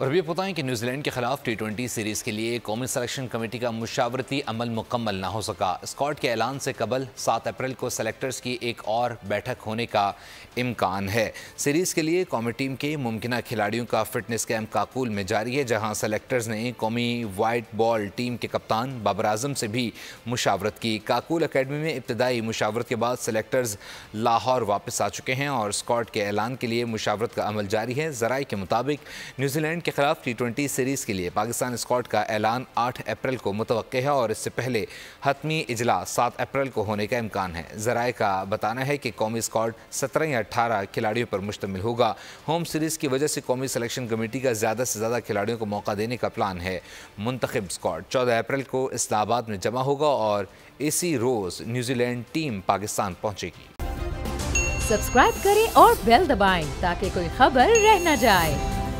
और अभी बताएं कि न्यूजीलैंड के खिलाफ टी ट्वेंटी सीरीज़ के लिए कौमी सिलेक्शन कमेटी का मुशावरती अमल मुकम्मल ना हो सका स्कॉट के ऐलान से कबल सात अप्रैल को सेलेक्टर्स की एक और बैठक होने का इम्कान है सीरीज़ के लिए कौमी टीम के मुमकिन खिलाड़ियों का फिटनेस कैंप काकुल में जारी है जहाँ सेलेक्टर्स ने कौमी वाइट बॉल टीम के कप्तान बाबर आजम से भी मुशावरत की काकुल अकेडमी में इब्तदाई मुशावरत के बाद सेलेक्टर्स लाहौर वापस आ चुके हैं और स्कॉट के ऐलान के लिए मुशावरत का अमल जारी है जराए के मुताबिक न्यूजीलैंड के खिलाफ टी ट्वेंटी सीरीज़ के लिए पाकिस्तान स्कॉट का ऐलान 8 अप्रैल को मुतव है और इससे पहले हतमी इजलास सात अप्रैल को होने का इम्कान है जराए का बताना है कि कौमी स्कॉट सत्रह या अठारह खिलाड़ियों पर मुश्तमिल होगा होम सीरीज़ की वजह से कौमी सिलेक्शन कमेटी का ज़्यादा से ज़्यादा खिलाड़ियों को मौका देने का प्लान है मंतखब स्कॉट चौदह अप्रैल को इस्लाहाबाद में जमा होगा और इसी रोज़ न्यूजीलैंड टीम पाकिस्तान पहुँचेगी सब्सक्राइब करें और बेल दबाएं ताकि कोई खबर रह न जाए